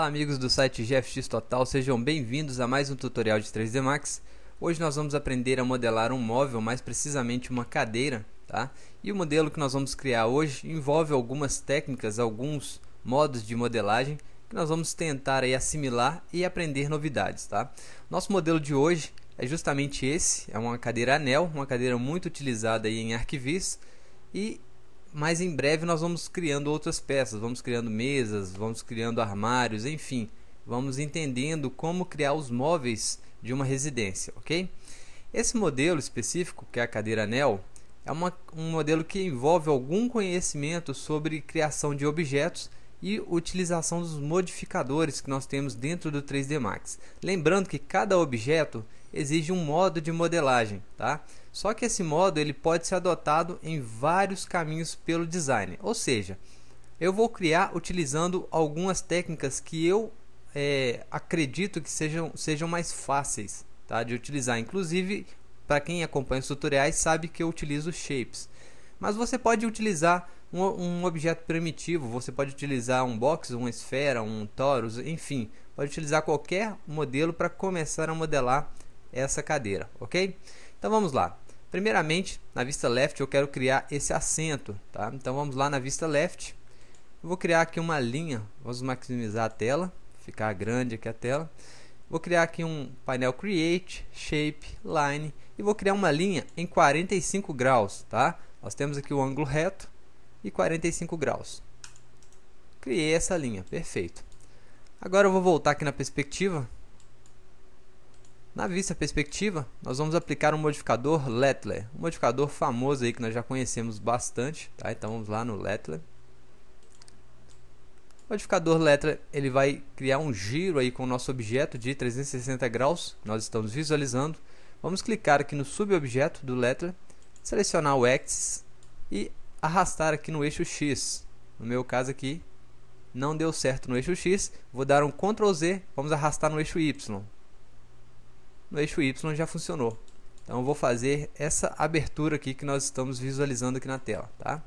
Olá amigos do site GFX Total, sejam bem-vindos a mais um tutorial de 3D Max. Hoje nós vamos aprender a modelar um móvel, mais precisamente uma cadeira, tá? E o modelo que nós vamos criar hoje envolve algumas técnicas, alguns modos de modelagem que nós vamos tentar aí assimilar e aprender novidades, tá? Nosso modelo de hoje é justamente esse, é uma cadeira anel, uma cadeira muito utilizada aí em arquivis e mas em breve nós vamos criando outras peças, vamos criando mesas, vamos criando armários, enfim, vamos entendendo como criar os móveis de uma residência, ok? Esse modelo específico, que é a cadeira anel, é uma, um modelo que envolve algum conhecimento sobre criação de objetos e utilização dos modificadores que nós temos dentro do 3D Max. Lembrando que cada objeto exige um modo de modelagem, tá? Só que esse modo ele pode ser adotado em vários caminhos pelo design, ou seja, eu vou criar utilizando algumas técnicas que eu é, acredito que sejam, sejam mais fáceis tá, de utilizar. Inclusive, para quem acompanha os tutoriais sabe que eu utilizo shapes. Mas você pode utilizar um, um objeto primitivo, você pode utilizar um box, uma esfera, um torus, enfim. Pode utilizar qualquer modelo para começar a modelar essa cadeira, ok? Então vamos lá. Primeiramente, na vista left eu quero criar esse assento, tá? Então vamos lá na vista left. Eu vou criar aqui uma linha, vamos maximizar a tela, ficar grande aqui a tela. Vou criar aqui um painel create, shape, line e vou criar uma linha em 45 graus, tá? Nós temos aqui o ângulo reto e 45 graus. Criei essa linha, perfeito. Agora eu vou voltar aqui na perspectiva, na vista perspectiva, nós vamos aplicar um modificador Lettler, um modificador famoso aí que nós já conhecemos bastante, tá? Então vamos lá no Lettler. O modificador Lettler, ele vai criar um giro aí com o nosso objeto de 360 graus, nós estamos visualizando. Vamos clicar aqui no subobjeto do Lettler, selecionar o axis e arrastar aqui no eixo X. No meu caso aqui, não deu certo no eixo X, vou dar um Ctrl Z, vamos arrastar no eixo Y no eixo Y já funcionou. Então vou fazer essa abertura aqui que nós estamos visualizando aqui na tela, tá?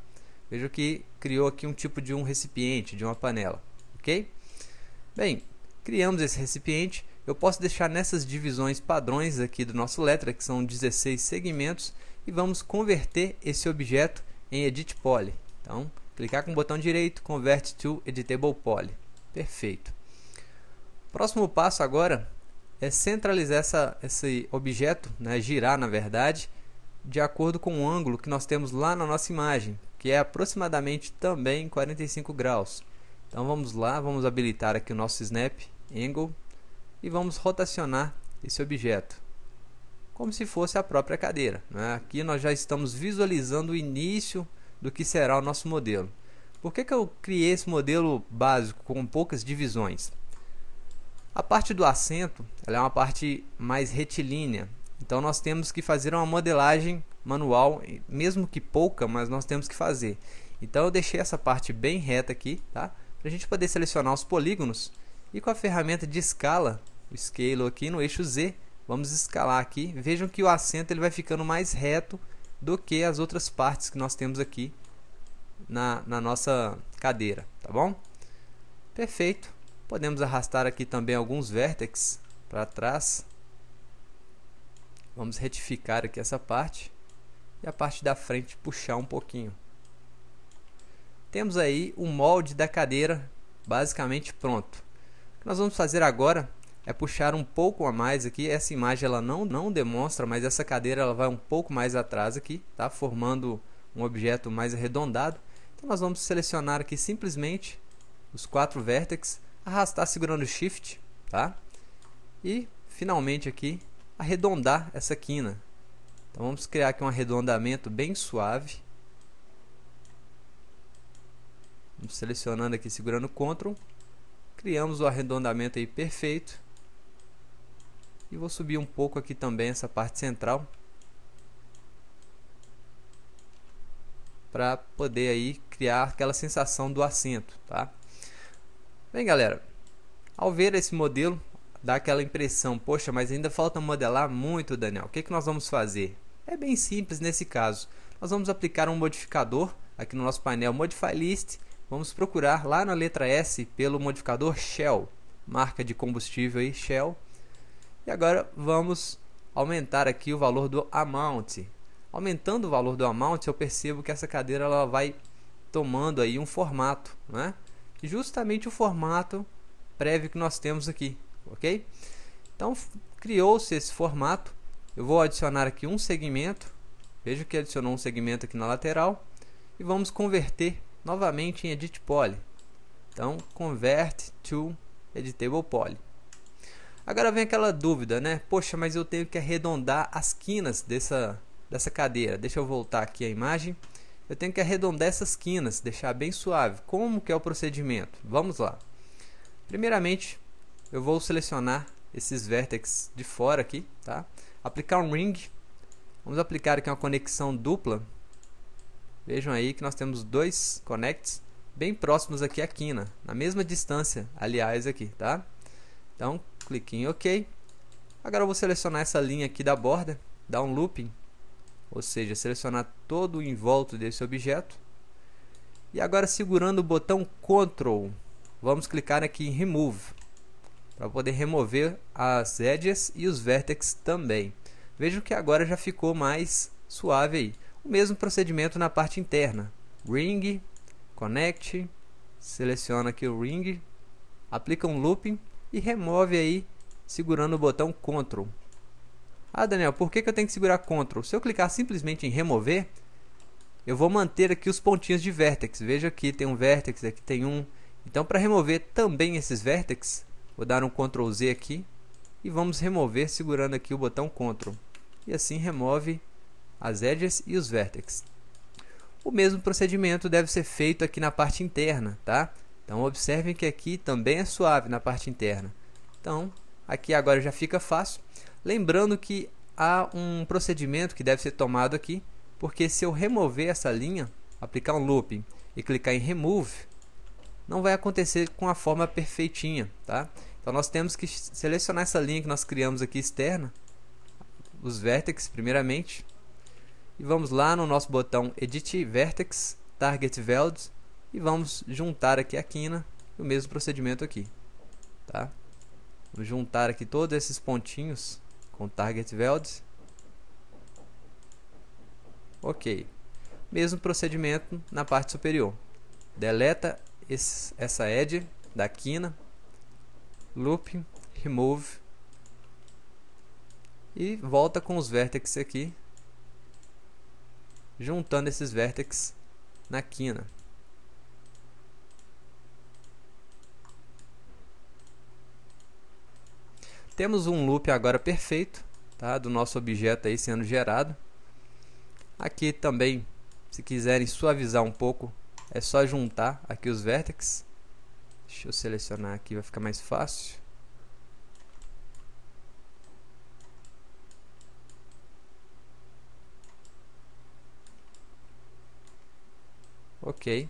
Vejo que criou aqui um tipo de um recipiente, de uma panela, ok? Bem, criamos esse recipiente. Eu posso deixar nessas divisões padrões aqui do nosso letra, que são 16 segmentos, e vamos converter esse objeto em Edit Poly. Então, clicar com o botão direito, Convert to Editable Poly. Perfeito. Próximo passo agora é centralizar essa, esse objeto, né, girar na verdade, de acordo com o ângulo que nós temos lá na nossa imagem, que é aproximadamente também 45 graus. Então vamos lá, vamos habilitar aqui o nosso Snap Angle e vamos rotacionar esse objeto, como se fosse a própria cadeira. Né? Aqui nós já estamos visualizando o início do que será o nosso modelo. Por que, que eu criei esse modelo básico com poucas divisões? A parte do assento é uma parte mais retilínea, então nós temos que fazer uma modelagem manual, mesmo que pouca, mas nós temos que fazer. Então eu deixei essa parte bem reta aqui, tá? Para a gente poder selecionar os polígonos e com a ferramenta de escala, o Scale aqui no eixo Z, vamos escalar aqui. Vejam que o assento ele vai ficando mais reto do que as outras partes que nós temos aqui na, na nossa cadeira, tá bom? Perfeito. Podemos arrastar aqui também alguns vértices para trás. Vamos retificar aqui essa parte e a parte da frente puxar um pouquinho. Temos aí o molde da cadeira basicamente pronto. O que nós vamos fazer agora é puxar um pouco a mais aqui. Essa imagem ela não, não demonstra, mas essa cadeira ela vai um pouco mais atrás aqui, tá? formando um objeto mais arredondado. Então nós vamos selecionar aqui simplesmente os quatro vértices arrastar segurando shift, tá? E finalmente aqui arredondar essa quina. Então vamos criar aqui um arredondamento bem suave. Vamos selecionando aqui, segurando Ctrl. Criamos o arredondamento aí perfeito. E vou subir um pouco aqui também essa parte central. Para poder aí criar aquela sensação do assento, tá? Bem, galera, ao ver esse modelo, dá aquela impressão, poxa, mas ainda falta modelar muito, Daniel. O que, é que nós vamos fazer? É bem simples nesse caso. Nós vamos aplicar um modificador aqui no nosso painel Modify List. Vamos procurar lá na letra S pelo modificador Shell, marca de combustível aí, Shell. E agora vamos aumentar aqui o valor do amount. Aumentando o valor do amount, eu percebo que essa cadeira ela vai tomando aí um formato, né? justamente o formato prévio que nós temos aqui, ok? Então criou-se esse formato. Eu vou adicionar aqui um segmento. Vejo que adicionou um segmento aqui na lateral e vamos converter novamente em edit poly. Então convert to editable poly. Agora vem aquela dúvida, né? Poxa, mas eu tenho que arredondar as quinas dessa dessa cadeira. Deixa eu voltar aqui a imagem eu tenho que arredondar essas quinas, deixar bem suave. Como que é o procedimento? Vamos lá. Primeiramente, eu vou selecionar esses vértices de fora aqui, tá? Aplicar um ring. Vamos aplicar aqui uma conexão dupla. Vejam aí que nós temos dois connects bem próximos aqui à quina, na mesma distância, aliás, aqui, tá? Então, clique em OK. Agora eu vou selecionar essa linha aqui da borda, dar um looping ou seja, selecionar todo o envolto desse objeto. E agora segurando o botão Ctrl, vamos clicar aqui em Remove, para poder remover as edges e os vértices também. Vejo que agora já ficou mais suave aí. O mesmo procedimento na parte interna. Ring, Connect, seleciona aqui o Ring, aplica um looping e remove aí segurando o botão Ctrl. Ah, Daniel, por que, que eu tenho que segurar Ctrl? Se eu clicar simplesmente em remover, eu vou manter aqui os pontinhos de vértex. Veja aqui, tem um vértex, aqui tem um. Então, para remover também esses vértex, vou dar um Ctrl Z aqui. E vamos remover segurando aqui o botão Ctrl. E assim remove as edges e os vértex. O mesmo procedimento deve ser feito aqui na parte interna, tá? Então, observem que aqui também é suave na parte interna. Então, aqui agora já fica fácil. Lembrando que há um procedimento que deve ser tomado aqui, porque se eu remover essa linha, aplicar um looping e clicar em remove, não vai acontecer com a forma perfeitinha, tá? Então nós temos que selecionar essa linha que nós criamos aqui externa, os Vertex primeiramente, e vamos lá no nosso botão Edit Vertex, Target Welds e vamos juntar aqui a quina, o mesmo procedimento aqui, tá? Vou juntar aqui todos esses pontinhos com target weld. Ok. Mesmo procedimento na parte superior. Deleta esse, essa edge da quina. Loop, remove. E volta com os vértices aqui. Juntando esses vértices na quina. Temos um loop agora perfeito tá? do nosso objeto aí sendo gerado. Aqui também, se quiserem suavizar um pouco, é só juntar aqui os vértices. Deixa eu selecionar aqui, vai ficar mais fácil. Ok.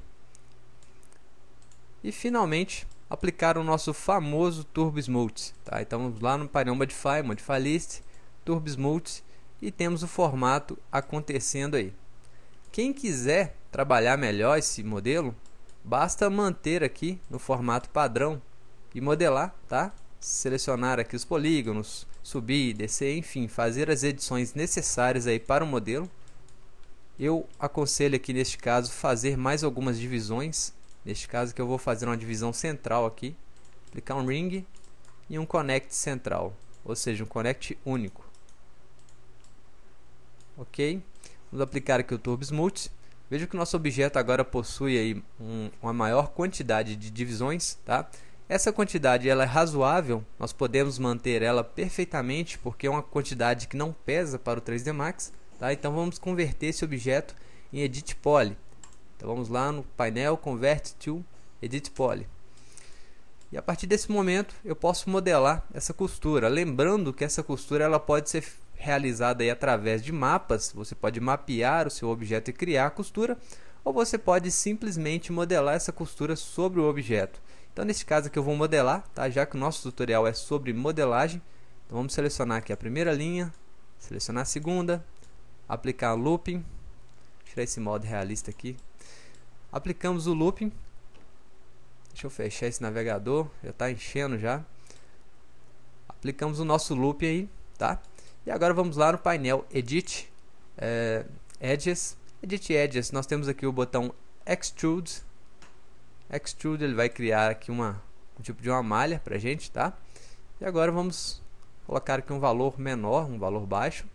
E finalmente, aplicar o nosso famoso Turbo Smooth. Tá? Então vamos lá no painel Modify, Modify List, Turbo Smooth e temos o formato acontecendo aí. Quem quiser trabalhar melhor esse modelo, basta manter aqui no formato padrão e modelar, tá? Selecionar aqui os polígonos, subir, descer, enfim, fazer as edições necessárias aí para o modelo. Eu aconselho aqui neste caso fazer mais algumas divisões Neste caso que eu vou fazer uma divisão central aqui, clicar um ring e um connect central, ou seja, um connect único. Ok? Vamos aplicar aqui o Turbo Smooth. Veja que o nosso objeto agora possui aí um, uma maior quantidade de divisões, tá? Essa quantidade ela é razoável, nós podemos manter ela perfeitamente, porque é uma quantidade que não pesa para o 3D Max. Tá? Então vamos converter esse objeto em Edit Poly. Então vamos lá no painel Convert to Edit Poly. E a partir desse momento eu posso modelar essa costura. Lembrando que essa costura ela pode ser realizada aí através de mapas. Você pode mapear o seu objeto e criar a costura. Ou você pode simplesmente modelar essa costura sobre o objeto. Então nesse caso aqui eu vou modelar, tá? já que o nosso tutorial é sobre modelagem. Então vamos selecionar aqui a primeira linha, selecionar a segunda, aplicar looping, tirar esse modo realista aqui Aplicamos o looping. Deixa eu fechar esse navegador, já está enchendo já. Aplicamos o nosso loop aí, tá? E agora vamos lá no painel Edit, é, Edges. Edit Edges, nós temos aqui o botão Extrude. Extrude, ele vai criar aqui uma, um tipo de uma malha para gente, tá? E agora vamos colocar aqui um valor menor, um valor baixo.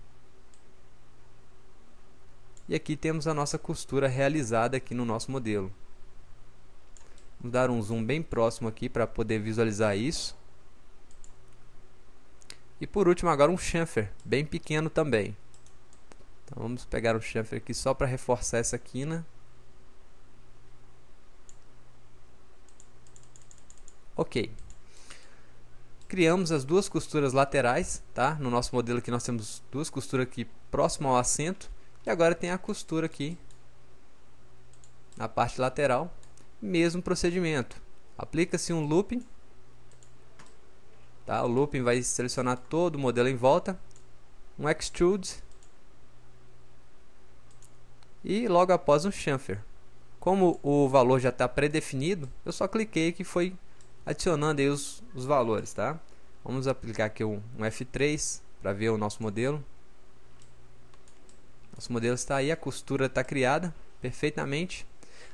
E aqui temos a nossa costura realizada aqui no nosso modelo. Vamos dar um zoom bem próximo aqui para poder visualizar isso. E por último agora um chanfer, bem pequeno também. Então vamos pegar o chanfer aqui só para reforçar essa quina. Ok. Criamos as duas costuras laterais, tá? No nosso modelo aqui nós temos duas costuras aqui próximo ao assento. E agora tem a costura aqui na parte lateral, mesmo procedimento. Aplica-se um looping, tá? O looping vai selecionar todo o modelo em volta, um extrude e logo após um chamfer. Como o valor já está predefinido, eu só cliquei que foi adicionando aí os, os valores, tá? Vamos aplicar aqui um, um F3 para ver o nosso modelo. Nosso modelo está aí, a costura está criada perfeitamente.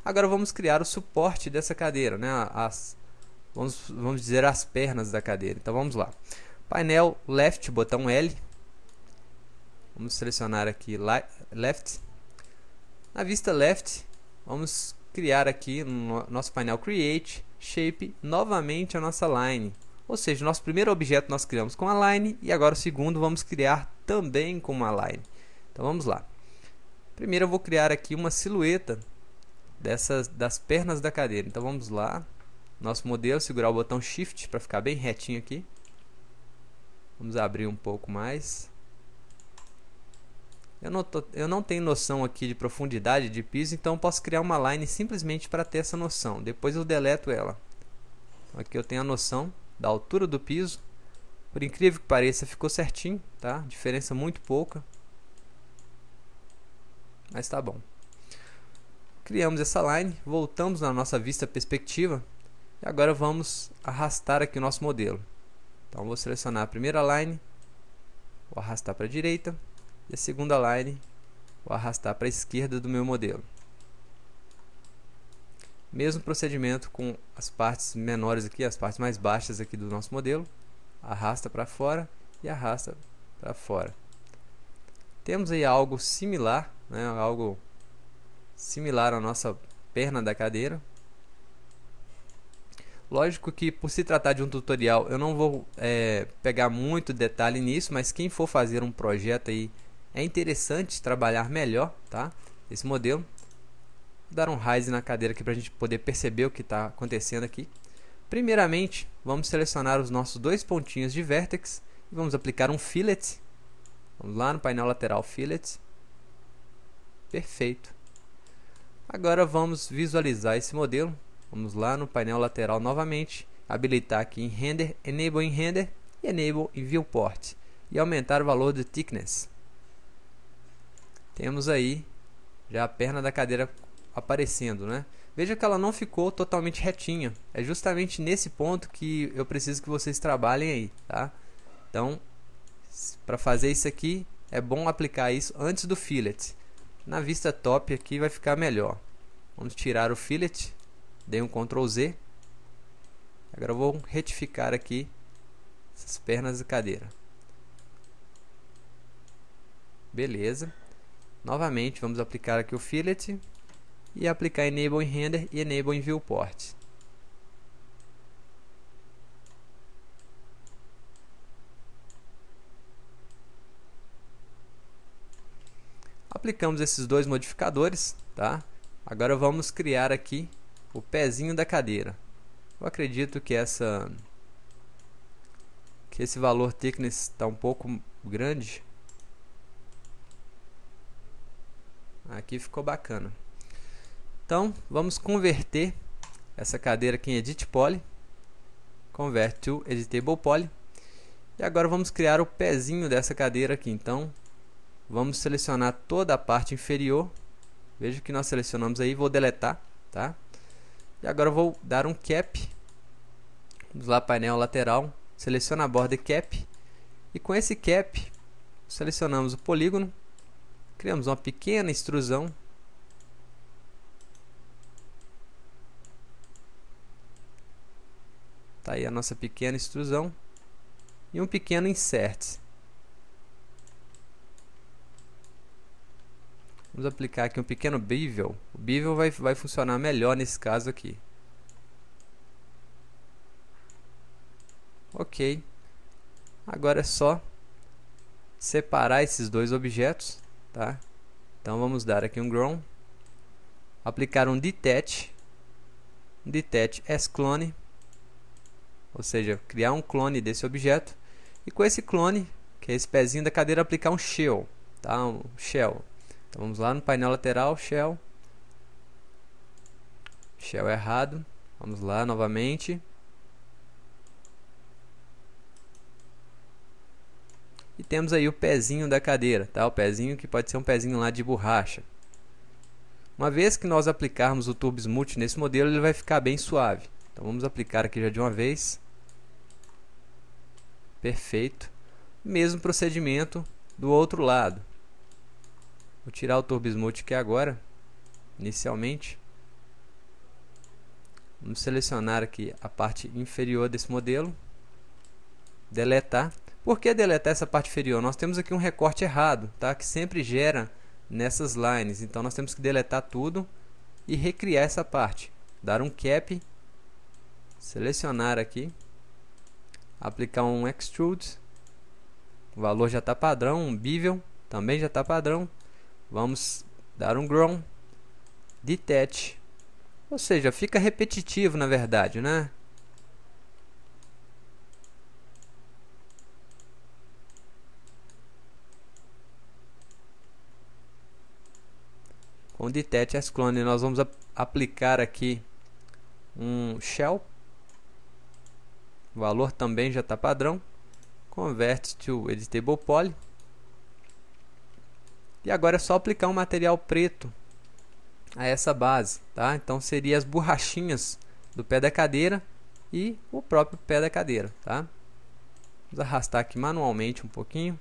Agora vamos criar o suporte dessa cadeira, né? As, vamos, vamos dizer as pernas da cadeira. Então vamos lá. Painel Left, botão L. Vamos selecionar aqui Left. Na vista Left, vamos criar aqui no nosso painel Create, Shape, novamente a nossa Line. Ou seja, nosso primeiro objeto nós criamos com a Line e agora o segundo vamos criar também com uma Line. Então vamos lá. Primeiro eu vou criar aqui uma silhueta dessas das pernas da cadeira. Então vamos lá. Nosso modelo, segurar o botão Shift para ficar bem retinho aqui. Vamos abrir um pouco mais. Eu não, tô, eu não tenho noção aqui de profundidade de piso, então posso criar uma line simplesmente para ter essa noção. Depois eu deleto ela. Então aqui eu tenho a noção da altura do piso. Por incrível que pareça, ficou certinho, tá? Diferença muito pouca mas tá bom. Criamos essa line, voltamos na nossa vista perspectiva e agora vamos arrastar aqui o nosso modelo. Então vou selecionar a primeira line, vou arrastar para a direita e a segunda line vou arrastar para a esquerda do meu modelo. Mesmo procedimento com as partes menores aqui, as partes mais baixas aqui do nosso modelo. Arrasta para fora e arrasta para fora. Temos aí algo similar né? algo similar à nossa perna da cadeira. Lógico que por se tratar de um tutorial, eu não vou é, pegar muito detalhe nisso, mas quem for fazer um projeto aí, é interessante trabalhar melhor, tá? Esse modelo. Vou dar um rise na cadeira aqui para a gente poder perceber o que está acontecendo aqui. Primeiramente, vamos selecionar os nossos dois pontinhos de vértex e vamos aplicar um fillet. Vamos lá no painel lateral fillet. Perfeito. Agora vamos visualizar esse modelo. Vamos lá no painel lateral novamente, habilitar aqui em Render, Enable em Render e Enable em Viewport e aumentar o valor de thickness. Temos aí já a perna da cadeira aparecendo, né? Veja que ela não ficou totalmente retinha. É justamente nesse ponto que eu preciso que vocês trabalhem aí, tá? Então, para fazer isso aqui, é bom aplicar isso antes do fillet. Na vista top aqui vai ficar melhor. Vamos tirar o fillet. Dei um Ctrl Z. Agora eu vou retificar aqui essas pernas e cadeira. Beleza. Novamente vamos aplicar aqui o fillet e aplicar Enable em Render e Enable em Viewport. aplicamos esses dois modificadores, tá? Agora vamos criar aqui o pezinho da cadeira. Eu acredito que essa que esse valor thickness está um pouco grande. Aqui ficou bacana. Então, vamos converter essa cadeira aqui em Edit Poly. Convert to Editable Poly. E agora vamos criar o pezinho dessa cadeira aqui. Então, Vamos selecionar toda a parte inferior. Veja que nós selecionamos aí, vou deletar, tá? E agora vou dar um cap. Vamos lá, painel lateral, seleciona a borda cap. E com esse cap, selecionamos o polígono, criamos uma pequena extrusão Tá aí a nossa pequena extrusão e um pequeno insert. Vamos aplicar aqui um pequeno bevel. O bevel vai, vai funcionar melhor nesse caso aqui. Ok. Agora é só separar esses dois objetos, tá? Então vamos dar aqui um grown, aplicar um detach, detach as clone, ou seja, criar um clone desse objeto e com esse clone, que é esse pezinho da cadeira, aplicar um shell, tá? Um shell. Então vamos lá no painel lateral, shell. Shell errado. Vamos lá novamente. E temos aí o pezinho da cadeira, tá? O pezinho que pode ser um pezinho lá de borracha. Uma vez que nós aplicarmos o Turbo Smooth nesse modelo, ele vai ficar bem suave. Então vamos aplicar aqui já de uma vez. Perfeito. Mesmo procedimento do outro lado. Vou tirar o Turbismote aqui agora, inicialmente. Vamos selecionar aqui a parte inferior desse modelo. Deletar. Por que deletar essa parte inferior? Nós temos aqui um recorte errado, tá? que sempre gera nessas lines. Então nós temos que deletar tudo e recriar essa parte. Dar um cap, selecionar aqui, aplicar um extrude. O valor já está padrão, um bevel também já está padrão. Vamos dar um grown detach. Ou seja, fica repetitivo na verdade, né? Com detach as clone nós vamos ap aplicar aqui um shell. O valor também já está padrão. Convert to editable poly. E agora é só aplicar um material preto a essa base, tá? Então seria as borrachinhas do pé da cadeira e o próprio pé da cadeira, tá? Vamos arrastar aqui manualmente um pouquinho.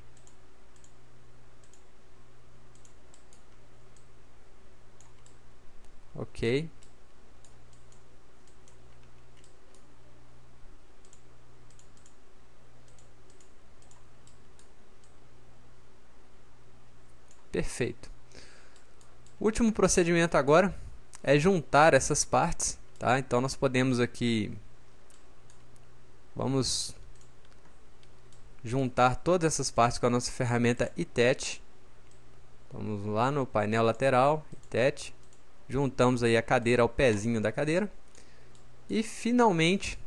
Ok. Perfeito. O último procedimento agora é juntar essas partes, tá? Então nós podemos aqui vamos juntar todas essas partes com a nossa ferramenta ITET. Vamos lá no painel lateral, ITET. Juntamos aí a cadeira ao pezinho da cadeira. E finalmente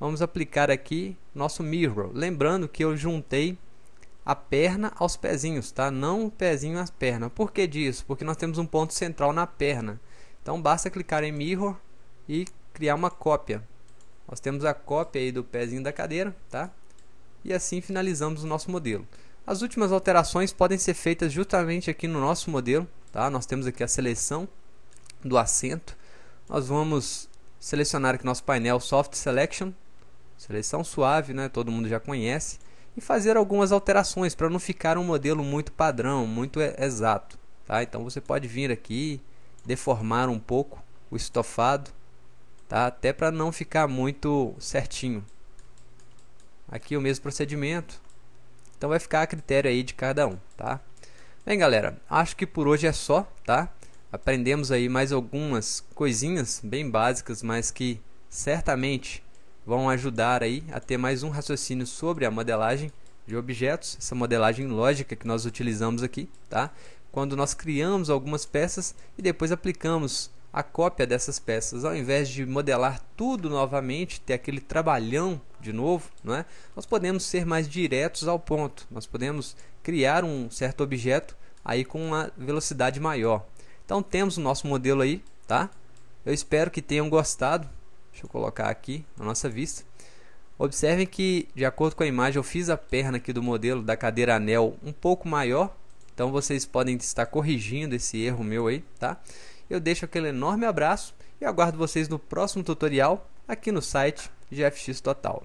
vamos aplicar aqui nosso mirror. Lembrando que eu juntei a perna aos pezinhos, tá? Não o pezinho às pernas. Por que disso? Porque nós temos um ponto central na perna. Então basta clicar em mirror e criar uma cópia. Nós temos a cópia aí do pezinho da cadeira, tá? E assim finalizamos o nosso modelo. As últimas alterações podem ser feitas justamente aqui no nosso modelo, tá? Nós temos aqui a seleção do assento. Nós vamos selecionar aqui nosso painel Soft Selection, seleção suave, né? Todo mundo já conhece e fazer algumas alterações para não ficar um modelo muito padrão, muito exato. Tá? Então você pode vir aqui, deformar um pouco o estofado, tá? até para não ficar muito certinho. Aqui é o mesmo procedimento. Então vai ficar a critério aí de cada um, tá? Bem, galera, acho que por hoje é só, tá? Aprendemos aí mais algumas coisinhas bem básicas, mas que certamente vão ajudar aí a ter mais um raciocínio sobre a modelagem de objetos, essa modelagem lógica que nós utilizamos aqui, tá? Quando nós criamos algumas peças e depois aplicamos a cópia dessas peças, ao invés de modelar tudo novamente, ter aquele trabalhão de novo, não é? Nós podemos ser mais diretos ao ponto. Nós podemos criar um certo objeto aí com uma velocidade maior. Então temos o nosso modelo aí, tá? Eu espero que tenham gostado Deixa eu colocar aqui na nossa vista. Observem que, de acordo com a imagem, eu fiz a perna aqui do modelo da cadeira anel um pouco maior. Então, vocês podem estar corrigindo esse erro meu aí, tá? Eu deixo aquele enorme abraço e aguardo vocês no próximo tutorial aqui no site GFX Total.